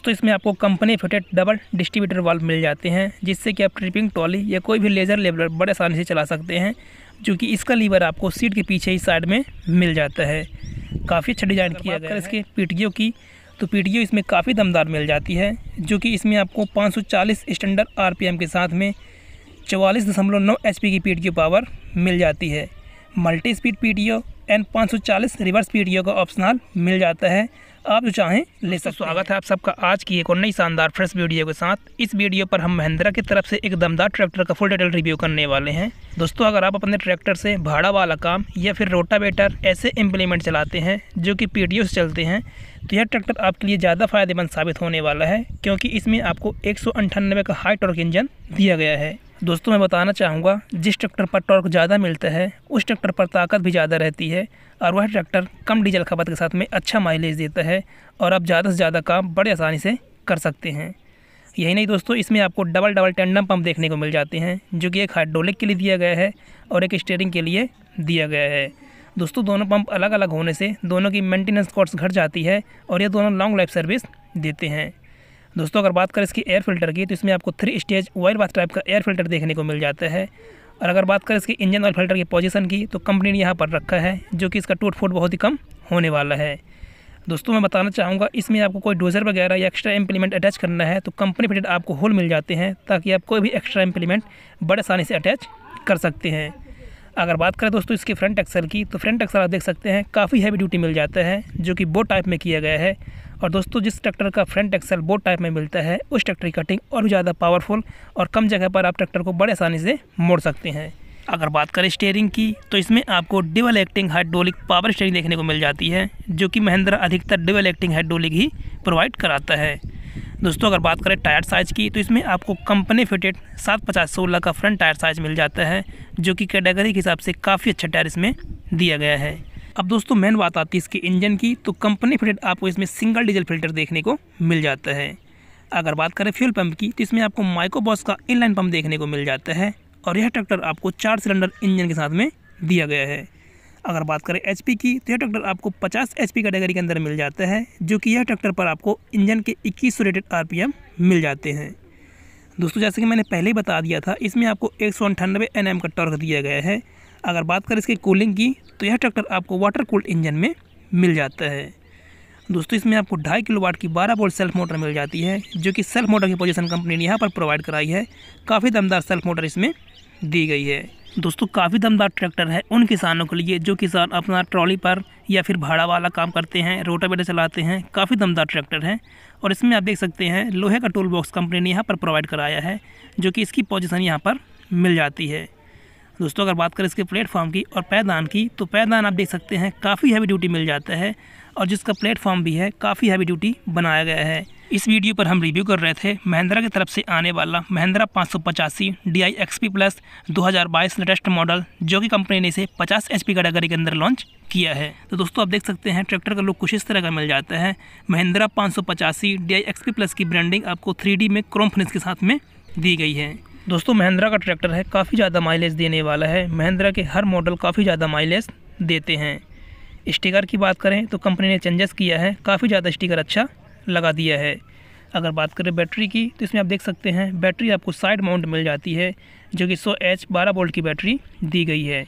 दोस्तों इसमें आपको company fitted double distributor valve मिल जाते हैं जिससे कि आप ट्रिपिंग ट्रॉली या कोई भी लेज़र लेबलर बड़े आसानी से चला सकते हैं जो कि इसका लीवर आपको सीट के पीछे ही साइड में मिल जाता है काफ़ी अच्छा डिज़ाइन किया गया इसके पीटगियों की तो पीटगियो इसमें काफ़ी दमदार मिल जाती है जो कि इसमें आपको पाँच स्टैंडर्ड आर के साथ में चवालीस दशमलव नौ एच की पी पावर मिल जाती है multi speed P T and पाँच रिवर्स पी का ऑप्शनल मिल जाता है आप जो चाहें ले सकते स्वागत है आप सबका आज की एक और नई शानदार फ्रेश वीडियो के साथ इस वीडियो पर हम महिंद्रा की तरफ से एक दमदार ट्रैक्टर का फुल डिटेल रिव्यू करने वाले हैं दोस्तों अगर आप अपने ट्रैक्टर से भाड़ा वाला काम या फिर रोटावेटर ऐसे इम्प्लीमेंट चलाते हैं जो कि पी से चलते हैं तो यह ट्रैक्टर आपके लिए ज़्यादा फायदेमंद साबित होने वाला है क्योंकि इसमें आपको एक का हाई टॉर्क इंजन दिया गया है दोस्तों मैं बताना चाहूँगा जिस ट्रैक्टर पर टॉर्क ज़्यादा मिलता है उस ट्रैक्टर पर ताकत भी ज़्यादा रहती है और वह ट्रैक्टर कम डीजल खपत के साथ में अच्छा माइलेज देता है और आप ज़्यादा से ज़्यादा काम बड़े आसानी से कर सकते हैं यही नहीं दोस्तों इसमें आपको डबल डबल टेंडम पंप देखने को मिल जाते हैं जो कि एक हाइड्रोलिक के लिए दिया गया है और एक स्टेयरिंग के लिए दिया गया है दोस्तों दोनों पंप अलग अलग होने से दोनों की मेंटेनेंस कॉस्ट घट जाती है और ये दोनों लॉन्ग लाइफ सर्विस देते हैं दोस्तों अगर बात करें इसकी एयर फिल्टर की तो इसमें आपको three stage oil bath type का एयर फिल्टर देखने को मिल जाता है और अगर बात करें इसके इंजन ऑयल फिल्टर की पोजीशन की तो कंपनी ने यहाँ पर रखा है जो कि इसका टूट फूट बहुत ही कम होने वाला है दोस्तों मैं बताना चाहूँगा इसमें आपको कोई डोजर वगैरह या एक्स्ट्रा इम्प्लीमेंट अटैच करना है तो कंपनी फिटेड आपको होल मिल जाते हैं ताकि आप कोई भी एक्स्ट्रा इम्प्लीमेंट बड़े आसानी से अटैच कर सकते हैं अगर बात करें दोस्तों इसके फ्रंट एक्सर की तो फ्रंट एक्सर आप देख सकते हैं काफ़ी हैवी ड्यूटी मिल जाता है जो कि बोट टाइप में किया गया है और दोस्तों जिस ट्रैक्टर का फ्रंट एक्सल बोट टाइप में मिलता है उस ट्रैक्टर की कटिंग और भी ज़्यादा पावरफुल और कम जगह पर आप ट्रैक्टर को बड़े आसानी से मोड़ सकते हैं अगर बात करें स्टेयरिंग की तो इसमें आपको double acting hydraulic power steering देखने को मिल जाती है जो कि महिंद्रा अधिकतर डिबल एक्टिंग हाइड्रोलिक ही प्रोवाइड कराता है दोस्तों अगर बात करें टायर साइज़ की तो इसमें आपको कंपनी फिटेड सात पचास सोलह का फ्रंट टायर साइज़ मिल जाता है जो कि कैटेगरी के हिसाब से काफ़ी अच्छा टायर इसमें दिया गया है अब दोस्तों मेन बात आती है इसके इंजन की तो कंपनी फिटेड आपको इसमें सिंगल डीजल फिल्टर देखने को मिल जाता है अगर बात करें फ्यूल पंप की तो इसमें आपको माइकोबॉस का इनलाइन पंप देखने को मिल जाता है और यह ट्रैक्टर आपको चार सिलेंडर इंजन के साथ में दिया गया है अगर बात करें एच की तो यह ट्रैक्टर आपको पचास एच कैटेगरी के अंदर मिल जाता है जो कि यह ट्रैक्टर पर आपको इंजन के इक्कीस सौ रेटेड आर मिल जाते हैं दोस्तों जैसे कि मैंने पहले ही बता दिया था इसमें आपको एक सौ का टॉर्क दिया गया है अगर बात करें इसकी कूलिंग की तो यह ट्रैक्टर आपको वाटर कूल्ड इंजन में मिल जाता है दोस्तों इसमें आपको ढाई किलो वाट की बारह बोल्ट सेल्फ मोटर मिल जाती है जो कि सेल्फ मोटर की पोजीशन कंपनी ने यहाँ पर प्रोवाइड कराई है काफ़ी दमदार सेल्फ मोटर इसमें दी गई है दोस्तों काफ़ी दमदार ट्रैक्टर है उन किसानों के लिए जो किसान अपना ट्रॉली पर या फिर भाड़ा वाला काम करते हैं बेटा चलाते हैं काफ़ी दमदार ट्रैक्टर है और इसमें आप देख सकते हैं लोहे का टूल बॉक्स कंपनी ने यहाँ पर प्रोवाइड कराया है जो कि इसकी पोजिशन यहाँ पर मिल जाती है दोस्तों अगर बात करें इसके प्लेटफॉर्म की और पैदान की तो पैदान आप देख सकते हैं काफ़ी हैवी ड्यूटी मिल जाता है और जिसका प्लेटफॉर्म भी है काफ़ी हैवी ड्यूटी बनाया गया है इस वीडियो पर हम रिव्यू कर रहे थे महिंद्रा की तरफ से आने वाला महिंद्रा पाँच सौ पचासी D I X P plus दो हज़ार बाईस लेटेस्ट मॉडल जो कि कंपनी ने इसे 50 एच पी कैटेगरी के अंदर लॉन्च किया है तो दोस्तों आप देख सकते हैं ट्रैक्टर का लुक कुछ इस तरह का मिल जाता है महिंद्रा पाँच सौ पचासी D I X P plus की ब्रांडिंग आपको थ्री डी में क्रोम फिनिश के साथ में दी गई है दोस्तों महिंद्रा का ट्रैक्टर है काफ़ी ज़्यादा माइलेज देने वाला है महिंद्रा के हर मॉडल काफ़ी ज़्यादा माइलेज देते हैं स्टिकर की बात करें तो कंपनी ने चेंजेस किया है काफ़ी ज़्यादा स्टिकर अच्छा लगा दिया है अगर बात करें बैटरी की तो इसमें आप देख सकते हैं बैटरी आपको साइड माउंट मिल जाती है जो कि सौ एच बारह वोल्ट की बैटरी दी गई है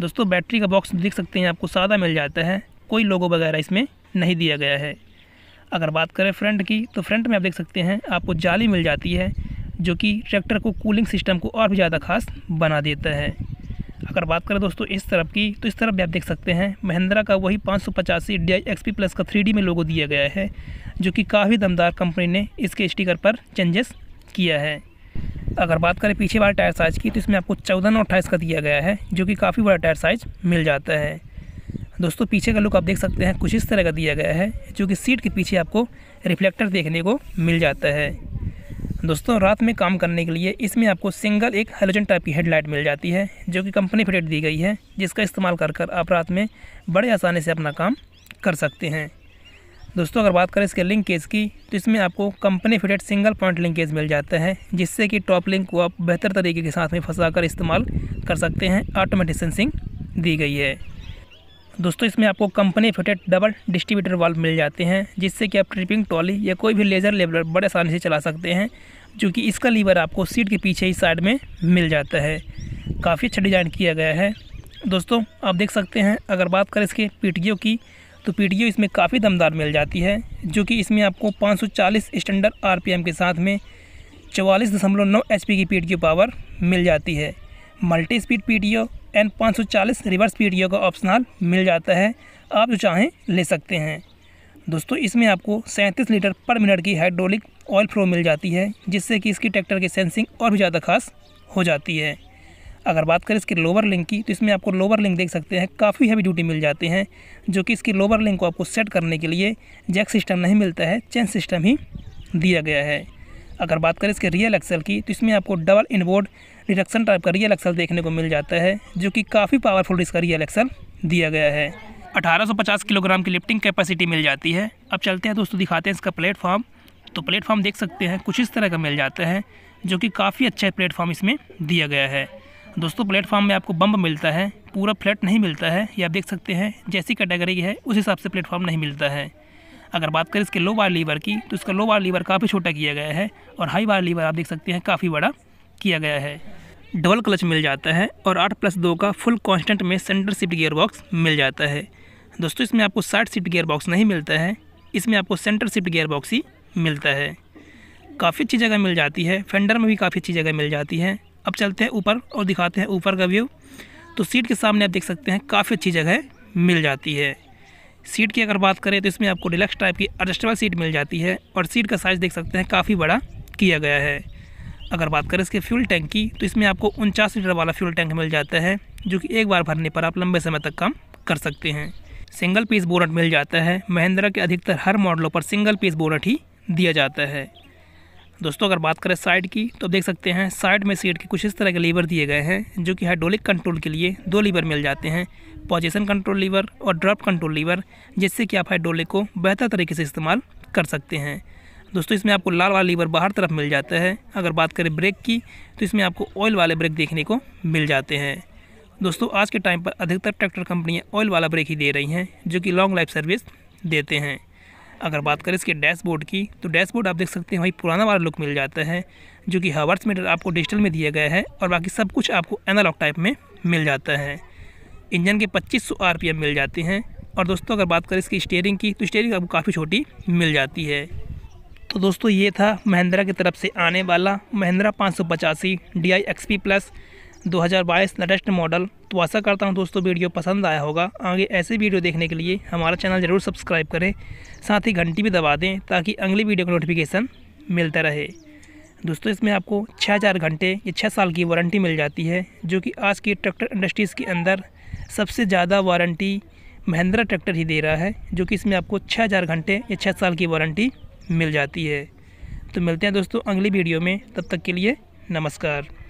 दोस्तों बैटरी का बॉक्स देख सकते हैं आपको सादा मिल जाता है कोई लोगो वगैरह इसमें नहीं दिया गया है अगर बात करें फ्रंट की तो फ्रंट में आप देख सकते हैं आपको जाली मिल जाती है जो कि ट्रैक्टर को कूलिंग सिस्टम को और भी ज़्यादा खास बना देता है अगर बात करें दोस्तों इस तरफ की तो इस तरफ भी आप देख सकते हैं महिंद्रा का वही पाँच सौ पचासी D I X P plus का थ्री डी में लोगो दिया गया है जो कि काफ़ी दमदार कंपनी ने इसके स्टिकर पर चेंजेस किया है अगर बात करें पीछे वाले टायर साइज़ की तो इसमें आपको चौदह नौ अट्ठाईस का दिया गया है जो कि काफ़ी बड़ा टायर साइज़ मिल जाता है दोस्तों पीछे का लुक आप देख सकते हैं कुछ इस तरह का दिया गया है जो कि सीट के पीछे आपको रिफ्लेक्टर देखने को मिल जाता है दोस्तों रात में काम करने के लिए इसमें आपको सिंगल एक हेलोजन टाइप की हेडलाइट मिल जाती है जो कि कंपनी फिटेड दी गई है जिसका इस्तेमाल कर कर आप रात में बड़े आसानी से अपना काम कर सकते हैं दोस्तों अगर बात करें इसके लिंकेज की तो इसमें आपको company fitted single point linkage मिल जाता है जिससे कि टॉप लिंक को आप बेहतर तरीके के साथ में फंसा कर इस्तेमाल कर सकते हैं ऑटोमेटिक सेंसिंग दी गई है दोस्तों इसमें आपको company fitted double distributor valve मिल जाते हैं जिससे कि आप ट्रिपिंग ट्रॉली या कोई भी लेज़र लेबलर बड़े आसानी से चला सकते हैं जो कि इसका लीवर आपको सीट के पीछे ही साइड में मिल जाता है काफ़ी अच्छा डिज़ाइन किया गया है दोस्तों आप देख सकते हैं अगर बात करें इसके पीटगियों की तो पीटगियो इसमें काफ़ी दमदार मिल जाती है जो कि इसमें आपको 540 स्टैंडर्ड आरपीएम के साथ में चवालीस दशमलव नौ एच की पीटगियो पावर मिल जाती है मल्टी स्पीड पीटगियो एन पाँच सौ चालीस रिवर्स पी का ऑप्शनल मिल जाता है आप जो चाहें ले सकते हैं दोस्तों इसमें आपको सैंतीस लीटर पर मिनट की हाइड्रोलिक ऑयल फ्लो मिल जाती है जिससे कि इसकी ट्रैक्टर की सेंसिंग और भी ज़्यादा खास हो जाती है अगर बात करें इसके लोअर लिंक की तो इसमें आपको लोअर लिंक देख सकते हैं काफ़ी हैवी ड्यूटी मिल जाते हैं जो कि इसकी लोअर लिंक को आपको सेट करने के लिए जैक सिस्टम नहीं मिलता है चेन सिस्टम ही दिया गया है अगर बात करें इसके रियल एक्सेल की तो इसमें आपको डबल इनबोर्ड रिडक्शन टाइप का रियल एक्सल देखने को मिल जाता है जो कि काफ़ी पावरफुल इसका रियल एक्सल दिया गया है 1850 किलोग्राम की लिफ्टिंग कैपेसिटी मिल जाती है अब चलते हैं दोस्तों दिखाते हैं इसका प्लेटफॉर्म तो प्लेटफॉर्म देख सकते हैं कुछ इस तरह का मिल जाता है जो कि काफ़ी अच्छा प्लेटफॉर्म इसमें दिया गया है दोस्तों प्लेटफॉर्म में आपको बम्ब मिलता है पूरा फ्लैट नहीं मिलता है ये आप देख सकते हैं जैसी कैटेगरी है उस हिसाब से प्लेटफॉर्म नहीं मिलता है अगर बात करें इसके लो बार लीवर की तो इसका लो बार लीवर काफ़ी छोटा किया गया है और हाई बार लीवर आप देख सकते हैं काफ़ी बड़ा किया गया है डबल क्लच मिल जाता है और आठ प्लस दो का फुल कांस्टेंट में सेंटर शिफ्ट गियर बॉक्स मिल जाता है दोस्तों इसमें आपको साइड सीट गियर बॉक्स नहीं मिलता है इसमें आपको सेंटर शिफ्ट गियर बॉक्स ही मिलता है काफ़ी अच्छी जगह मिल जाती है फेंडर में भी काफ़ी अच्छी जगह मिल जाती है अब चलते हैं ऊपर और दिखाते हैं ऊपर का व्यू तो सीट के सामने आप देख सकते हैं काफ़ी अच्छी जगह मिल जाती है सीट की अगर बात करें तो इसमें आपको डिलक्स टाइप की एडजस्टेबल सीट मिल जाती है और सीट का साइज़ देख सकते हैं काफ़ी बड़ा किया गया है अगर बात करें इसके फ्यूल टैंक की तो इसमें आपको उनचास लीटर वाला फ्यूल टैंक मिल जाता है जो कि एक बार भरने पर आप लंबे समय तक काम कर सकते हैं सिंगल पीस बोनट मिल जाता है महिंद्रा के अधिकतर हर मॉडलों पर सिंगल पीस बोनट ही दिया जाता है दोस्तों अगर बात करें साइड की तो देख सकते हैं साइड में सीट के कुछ इस तरह के लीवर दिए गए हैं जो कि हाइड्रोलिक कंट्रोल के लिए दो लीवर मिल जाते हैं पोजीशन कंट्रोल लीवर और ड्रॉप कंट्रोल लीवर जिससे कि आप हाइड्रोलिक को बेहतर तरीके से इस्तेमाल कर सकते हैं दोस्तों इसमें आपको लाल वाला लीवर बाहर तरफ मिल जाता है अगर बात करें ब्रेक की तो इसमें आपको ऑयल वाले ब्रेक देखने को मिल जाते हैं दोस्तों आज के टाइम पर अधिकतर ट्रैक्टर कंपनियाँ ऑयल वाला ब्रेक ही दे रही हैं जो कि लॉन्ग लाइफ सर्विस देते हैं अगर बात करें इसके डैशबोर्ड की तो डैशबोर्ड आप देख सकते हैं वही पुराना वाला लुक मिल जाता है जो कि हावर्स मीटर आपको डिजिटल में दिया गया है और बाकी सब कुछ आपको एनालॉग टाइप में मिल जाता है इंजन के 2500 आरपीएम मिल जाते हैं और दोस्तों अगर बात करें इसकी स्टेयरिंग की तो स्टेयरिंग आपको काफ़ी छोटी मिल जाती है तो दोस्तों ये था महिंद्रा की तरफ से आने वाला महिंद्रा पाँच सौ पचासी D I X P plus दो हज़ार बाईस लेटेस्ट मॉडल तो आशा करता हूँ दोस्तों वीडियो पसंद आया होगा आगे ऐसे वीडियो देखने के लिए हमारा चैनल ज़रूर सब्सक्राइब करें साथ ही घंटी भी दबा दें ताकि अगली वीडियो का नोटिफिकेशन मिलता रहे दोस्तों इसमें आपको छः हज़ार घंटे या छः साल की वारंटी मिल जाती है जो कि आज की ट्रैक्टर इंडस्ट्रीज़ के अंदर सबसे ज़्यादा वारंटी महिंद्रा ट्रैक्टर ही दे रहा है जो कि इसमें आपको छः हज़ार घंटे या छः साल की वारंटी मिल जाती है तो मिलते हैं दोस्तों अगली वीडियो में तब तक के लिए नमस्कार